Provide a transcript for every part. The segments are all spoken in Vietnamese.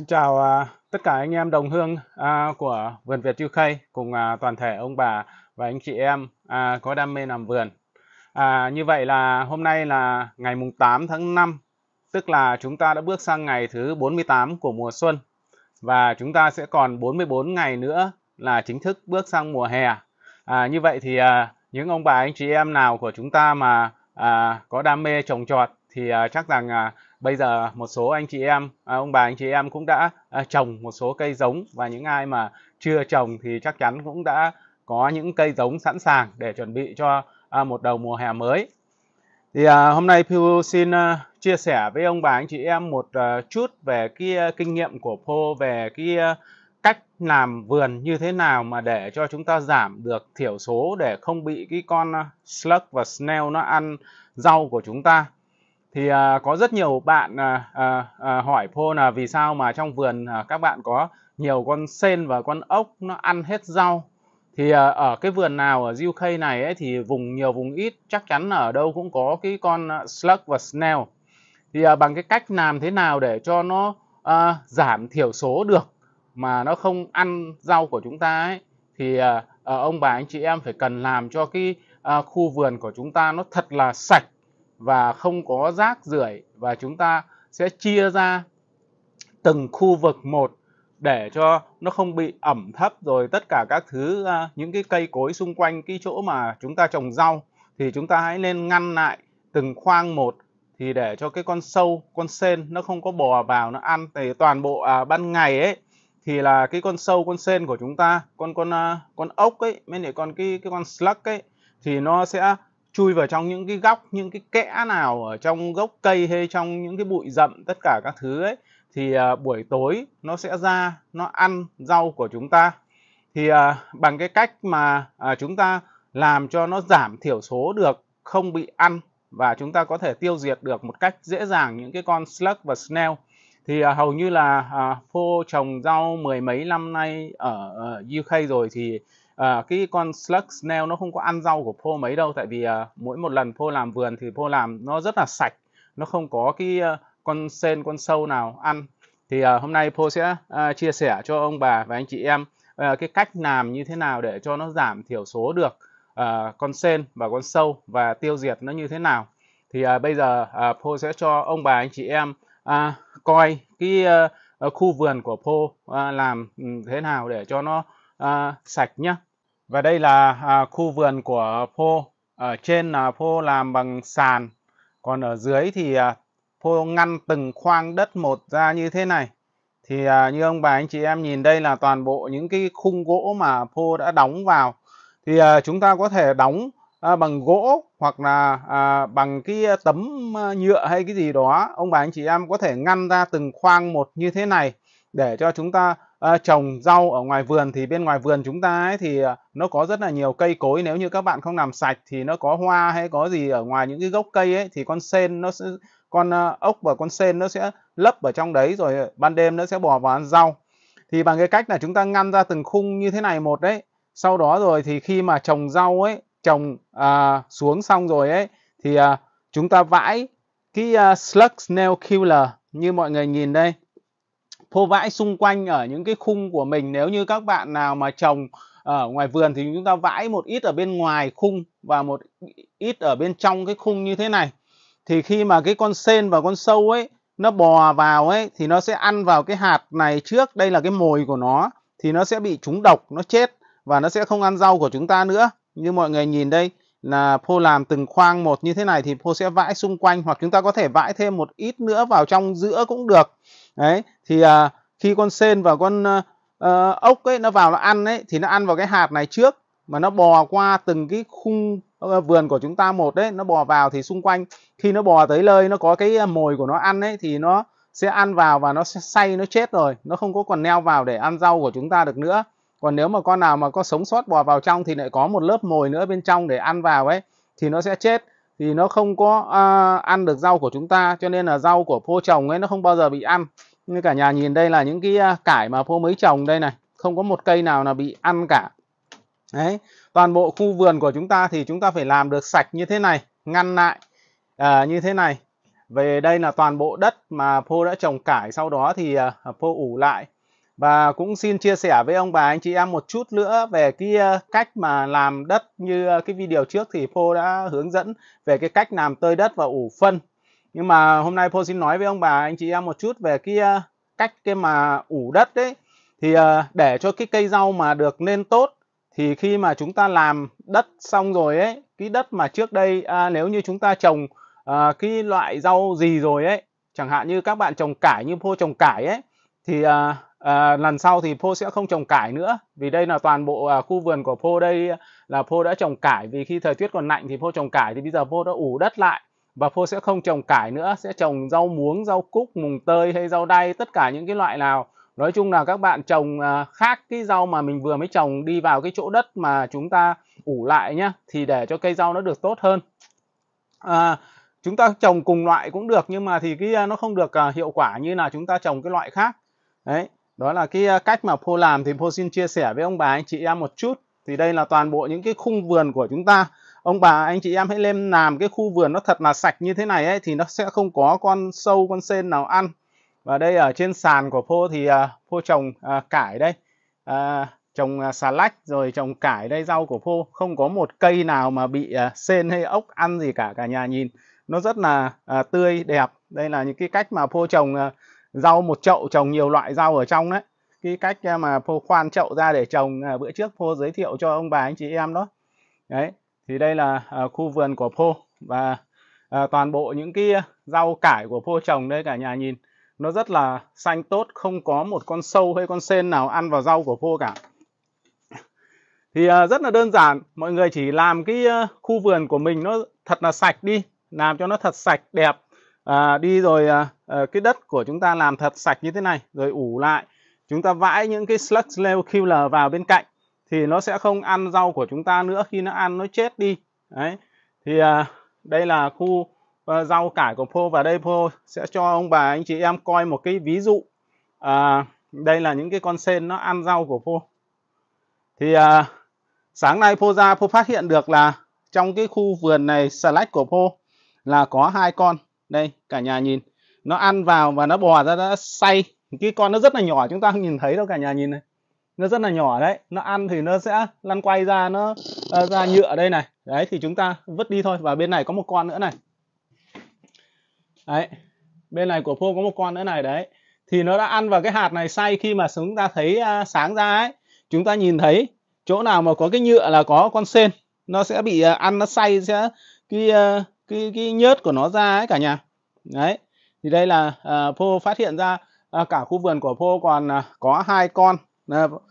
Xin chào à, tất cả anh em đồng hương à, của Vườn Việt UK cùng à, toàn thể ông bà và anh chị em à, có đam mê làm vườn. À, như vậy là hôm nay là ngày mùng 8 tháng 5, tức là chúng ta đã bước sang ngày thứ 48 của mùa xuân và chúng ta sẽ còn 44 ngày nữa là chính thức bước sang mùa hè. À, như vậy thì à, những ông bà anh chị em nào của chúng ta mà à, có đam mê trồng trọt thì à, chắc rằng à, bây giờ một số anh chị em à, ông bà anh chị em cũng đã à, trồng một số cây giống và những ai mà chưa trồng thì chắc chắn cũng đã có những cây giống sẵn sàng để chuẩn bị cho à, một đầu mùa hè mới thì hôm nay Pew xin chia sẻ với ông bà anh chị em một chút về cái kinh nghiệm của Pô về cái cách làm vườn như thế nào mà để cho chúng ta giảm được thiểu số để không bị cái con slug và snail nó ăn rau của chúng ta thì à, có rất nhiều bạn à, à, à, hỏi Paul là vì sao mà trong vườn à, các bạn có nhiều con sen và con ốc nó ăn hết rau thì à, ở cái vườn nào ở UK này ấy, thì vùng nhiều vùng ít chắc chắn ở đâu cũng có cái con à, slug và snail thì à, bằng cái cách làm thế nào để cho nó à, giảm thiểu số được mà nó không ăn rau của chúng ta ấy thì à, à ông bà anh chị em phải cần làm cho cái à, khu vườn của chúng ta nó thật là sạch và không có rác rưởi và chúng ta sẽ chia ra từng khu vực một để cho nó không bị ẩm thấp rồi tất cả các thứ à, những cái cây cối xung quanh cái chỗ mà chúng ta trồng rau thì chúng ta hãy nên ngăn lại từng khoang một thì để cho cái con sâu con sen nó không có bò vào nó ăn thì toàn bộ à, ban ngày ấy thì là cái con sâu con sen của chúng ta con con à, con ốc ấy mới lại con cái cái con slug ấy thì nó sẽ chui vào trong những cái góc những cái kẽ nào ở trong gốc cây hay trong những cái bụi rậm tất cả các thứ ấy thì à, buổi tối nó sẽ ra nó ăn rau của chúng ta thì à, bằng cái cách mà à, chúng ta làm cho nó giảm thiểu số được không bị ăn và chúng ta có thể tiêu diệt được một cách dễ dàng những cái con slug và snail thì hầu như là phô trồng rau mười mấy năm nay ở, ở UK rồi thì à, cái con slug snail nó không có ăn rau của Paul mấy đâu tại vì à, mỗi một lần Paul làm vườn thì Paul làm nó rất là sạch nó không có cái à, con sên con sâu nào ăn thì à, hôm nay Paul sẽ à, chia sẻ cho ông bà và anh chị em à, cái cách làm như thế nào để cho nó giảm thiểu số được à, con sên và con sâu và tiêu diệt nó như thế nào thì à, bây giờ à, Paul sẽ cho ông bà anh chị em à, coi cái à, khu vườn của Paul à, làm ừ, thế nào để cho nó à, sạch nhé và đây là à, khu vườn của Phô. Ở trên là Phô làm bằng sàn, còn ở dưới thì à, Phô ngăn từng khoang đất một ra như thế này. Thì à, như ông bà anh chị em nhìn đây là toàn bộ những cái khung gỗ mà Phô đã đóng vào. Thì à, chúng ta có thể đóng à, bằng gỗ hoặc là à, bằng cái tấm à, nhựa hay cái gì đó. Ông bà anh chị em có thể ngăn ra từng khoang một như thế này để cho chúng ta à, trồng rau ở ngoài vườn thì bên ngoài vườn chúng ta ấy thì à, nó có rất là nhiều cây cối nếu như các bạn không làm sạch thì nó có hoa hay có gì ở ngoài những cái gốc cây ấy thì con sen nó sẽ con à, ốc và con sen nó sẽ lấp ở trong đấy rồi ban đêm nó sẽ bò vào ăn rau thì bằng cái cách là chúng ta ngăn ra từng khung như thế này một đấy sau đó rồi thì khi mà trồng rau ấy trồng à, xuống xong rồi ấy thì à, chúng ta vãi cái uh, slug snail killer như mọi người nhìn đây phô vãi xung quanh ở những cái khung của mình nếu như các bạn nào mà trồng ở ngoài vườn thì chúng ta vãi một ít ở bên ngoài khung và một ít ở bên trong cái khung như thế này thì khi mà cái con sen và con sâu ấy nó bò vào ấy thì nó sẽ ăn vào cái hạt này trước đây là cái mồi của nó thì nó sẽ bị trúng độc nó chết và nó sẽ không ăn rau của chúng ta nữa như mọi người nhìn đây là phô làm từng khoang một như thế này thì phô sẽ vãi xung quanh hoặc chúng ta có thể vãi thêm một ít nữa vào trong giữa cũng được đấy thì à, khi con sên và con à, ốc ấy nó vào nó ăn ấy thì nó ăn vào cái hạt này trước mà nó bò qua từng cái khung ờ, vườn của chúng ta một đấy nó bò vào thì xung quanh khi nó bò tới nơi nó có cái mồi của nó ăn ấy thì nó sẽ ăn vào và nó sẽ say nó chết rồi nó không có còn neo vào để ăn rau của chúng ta được nữa còn nếu mà con nào mà có sống sót bò vào trong thì lại có một lớp mồi nữa bên trong để ăn vào ấy thì nó sẽ chết thì nó không có à, ăn được rau của chúng ta cho nên là rau của phô trồng ấy nó không bao giờ bị ăn như cả nhà nhìn đây là những cái à, cải mà phô mới trồng đây này không có một cây nào là bị ăn cả đấy toàn bộ khu vườn của chúng ta thì chúng ta phải làm được sạch như thế này ngăn lại à, như thế này về đây là toàn bộ đất mà phô đã trồng cải sau đó thì à, phô ủ lại và cũng xin chia sẻ với ông bà anh chị em một chút nữa về cái ờ, cách mà làm đất như ờ, cái video trước thì Phô đã hướng dẫn về cái cách làm tơi đất và ủ phân nhưng mà hôm nay Phô xin nói với ông bà anh chị em một chút về cái ờ, cách cái mà ủ đất đấy thì để cho cái cây rau mà được nên tốt thì khi mà chúng ta làm đất xong rồi ấy cái đất mà trước đây à, nếu như chúng ta trồng à, cái loại rau gì rồi ấy chẳng hạn như các bạn trồng cải như phô trồng cải ấy thì à, à, lần sau thì Pô sẽ không trồng cải nữa vì đây là toàn bộ à, khu vườn của Pô đây là Pô đã trồng cải vì khi thời tiết còn lạnh thì Pô trồng cải thì bây giờ Pô đã ủ đất lại và Pô sẽ không trồng cải nữa sẽ trồng rau muống rau cúc mùng tơi hay rau đay tất cả những cái loại nào nói chung là các bạn trồng à, khác cái rau mà mình vừa mới trồng đi vào cái chỗ đất mà chúng ta ủ lại nhá thì để cho cây rau nó được tốt hơn à, chúng ta trồng cùng loại cũng được nhưng mà thì cái à, nó không được à, hiệu quả như là chúng ta trồng cái loại khác đấy đó là cái ờ, cách mà Phô làm thì Phô xin chia sẻ với ông bà anh chị em một chút thì đây là toàn bộ những cái khung vườn của chúng ta ông bà anh chị em hãy lên làm cái khu vườn nó thật là sạch như thế này ấy thì nó sẽ không có con sâu con sên nào ăn và đây ở trên sàn của Phô thì uh, trồng uh, cải đây uh, trồng uh, xà lách rồi trồng cải đây rau của Phô không có một cây nào mà bị uh, sên hay ốc ăn gì cả cả nhà nhìn nó rất là uh, tươi đẹp đây là những cái cách mà Phô trồng uh, rau một chậu trồng nhiều loại rau ở trong đấy cái cách à, mà phô khoan chậu ra để trồng à, bữa trước phô giới thiệu cho ông bà anh chị em đó đấy thì đây là à, khu vườn của phô và toàn bộ những cái rau cải của phô trồng đây cả nhà nhìn nó rất là xanh tốt không có một con sâu hay con sên nào ăn vào rau của phô cả thì rất là đơn giản mọi người chỉ làm cái khu vườn của mình nó thật là sạch đi làm cho nó thật sạch đẹp à, đi rồi à, ờ, cái đất của chúng ta làm thật sạch như thế này rồi ủ lại chúng ta vãi những cái slug snail killer vào bên cạnh thì nó sẽ không ăn rau của chúng ta nữa khi nó ăn nó chết đi đấy thì à, đây là khu à, rau cải của pô và đây pô sẽ cho ông bà anh chị em coi một cái ví dụ à, đây là những cái con sen nó ăn rau của pô. thì à, sáng nay pô ra pô phát hiện được là trong cái khu vườn này select của pô là có hai con đây cả nhà nhìn nó ăn vào và nó bò ra nó xay cái con nó rất là nhỏ chúng ta không nhìn thấy đâu cả nhà nhìn này nó rất là nhỏ đấy nó ăn thì nó sẽ lăn quay ra nó ờ, ra nhựa đây này đấy thì chúng ta vứt đi thôi và bên này có một con nữa này đấy bên này của phô có một con nữa này đấy thì nó đã ăn vào cái hạt này say khi mà chúng ta thấy uh, sáng ra ấy chúng ta nhìn thấy chỗ nào mà có cái nhựa là có con sên nó sẽ bị uh, ăn nó say sẽ cái uh, cái cái nhớt của nó ra ấy cả nhà đấy thì đây là uh, à, Pô phát hiện ra uh, cả khu vườn của Pô còn uh, có hai con uh,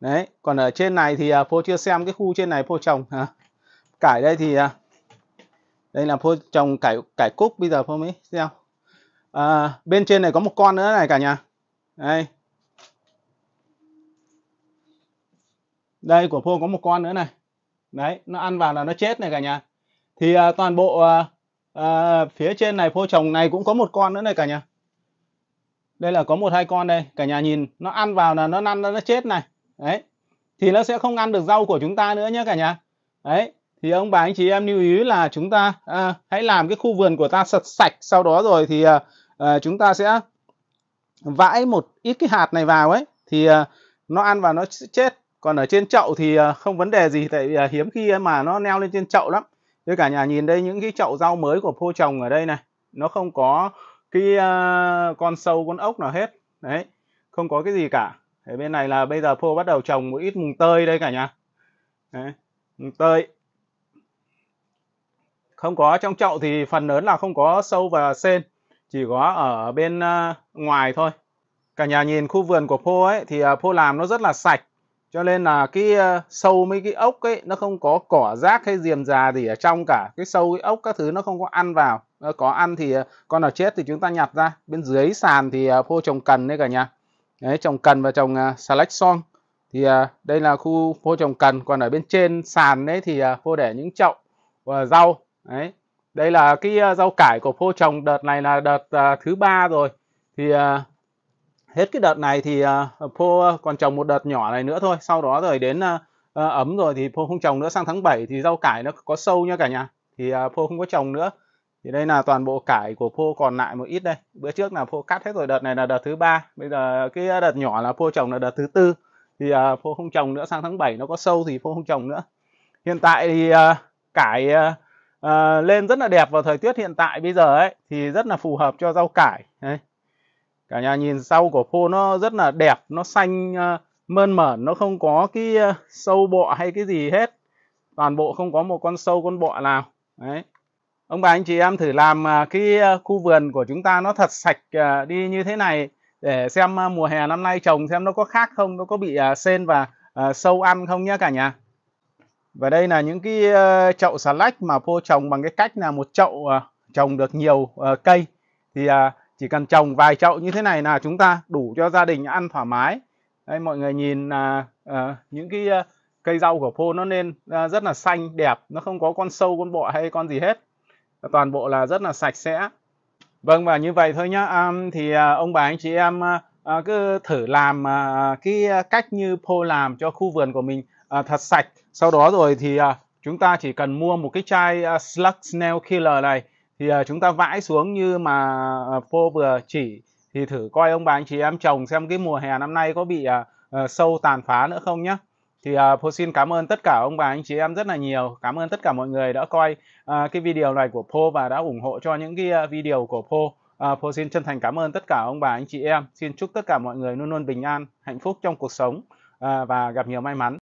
đấy còn ở trên này thì uh, Pô chưa xem cái khu trên này Pô trồng hả cải đây thì uh, đây là Pô trồng cải cải cúc bây giờ Pô mới xem uh, bên trên này có một con nữa này cả nhà đây đây của Pô có một con nữa này đấy nó ăn vào là nó chết này cả nhà thì à, toàn bộ à, à, phía trên này phô trồng này cũng có một con nữa này cả nhà đây là có một hai con đây cả nhà nhìn nó ăn vào là nó ăn nó chết này đấy thì nó sẽ không ăn được rau của chúng ta nữa nhé cả nhà đấy thì ông bà anh chị em lưu ý là chúng ta à, hãy làm cái khu vườn của ta sạch sạch sau đó rồi thì à, à, chúng ta sẽ vãi một ít cái hạt này vào ấy thì à, nó ăn vào nó chết còn ở trên chậu thì à, không vấn đề gì tại vì à, hiếm khi mà nó leo lên trên chậu lắm Thế cả nhà nhìn đây những cái chậu rau mới của phô trồng ở đây này, nó không có cái uh, con sâu con ốc nào hết. Đấy, không có cái gì cả. Ở bên này là bây giờ phô bắt đầu trồng một ít mùng tơi đây cả nhà. Đấy, mùng tơi. Không có trong chậu thì phần lớn là không có sâu và sên, chỉ có ở bên uh, ngoài thôi. Cả nhà nhìn khu vườn của phô ấy thì uh, ờ, phô làm nó rất là sạch cho nên là cái ờ, sâu mấy cái ốc ấy nó không có cỏ rác hay diềm già gì ở trong cả cái sâu cái ốc các thứ nó không có ăn vào ờ, có ăn thì ờ, con nào chết thì chúng ta nhặt ra bên dưới sàn thì phô trồng cần đấy cả nhà đấy trồng cần và trồng uh, select song thì đây là khu phô trồng cần còn ở bên trên sàn đấy thì phô để những chậu và rau đấy đây là cái rau cải của phô trồng đợt này là đợt thứ ba rồi thì uh, hết cái đợt này thì uh, à, Paul à, còn trồng một đợt nhỏ này nữa thôi sau đó rồi đến uh, ấm rồi thì Paul không trồng nữa sang tháng 7 thì rau cải nó có sâu nha cả nhà thì uh, Paul không có trồng nữa thì đây là toàn bộ cải của Paul còn lại một ít đây bữa trước là Paul cắt hết rồi đợt này là đợt thứ ba bây giờ cái đợt nhỏ là Paul trồng là đợt thứ tư thì uh, Paul không trồng nữa sang tháng 7 nó có sâu thì Paul không trồng nữa hiện tại thì uh, cải uh, uh, lên rất là đẹp vào thời tiết hiện tại bây giờ ấy thì rất là phù hợp cho rau cải đấy cả nhà nhìn sau của phô nó rất là đẹp nó xanh ờ, mơn mởn nó không có cái ờ, sâu bọ hay cái gì hết toàn bộ không có một con sâu con bọ nào đấy ông bà anh chị em thử làm ờ, cái khu vườn của chúng ta nó thật sạch đi như thế này để xem mùa hè năm nay trồng xem nó có khác không nó có bị sên và sâu ăn không nhé cả nhà và đây là những cái chậu xà lách mà phô trồng bằng cái cách là một chậu trồng được nhiều cây thì chỉ cần trồng vài chậu như thế này là chúng ta đủ cho gia đình ăn thoải mái đây mọi người nhìn là à, những cái à, cây rau của phô nó nên à, rất là xanh đẹp nó không có con sâu con bọ hay con gì hết toàn bộ là rất là sạch sẽ vâng và như vậy thôi nhá à, thì à, ông bà anh chị em à, à cứ thử làm à, cái cách như phô làm cho khu vườn của mình à, thật sạch sau đó rồi thì à, chúng ta chỉ cần mua một cái chai uh, Slug Snail Killer này thì uh, chúng ta vãi xuống như mà à, phô vừa chỉ thì thử coi ông bà anh chị em trồng xem cái mùa hè năm nay có bị uh, uh, sâu tàn phá nữa không nhé thì uh, xin cảm ơn tất cả ông bà anh chị em rất là nhiều cảm ơn tất cả mọi người đã coi uh, cái video này của Phô và đã ủng hộ cho những cái uh, video của Phô uh, xin chân thành cảm ơn tất cả ông bà anh chị em xin chúc tất cả mọi người luôn luôn bình an hạnh phúc trong cuộc sống uh, và gặp nhiều may mắn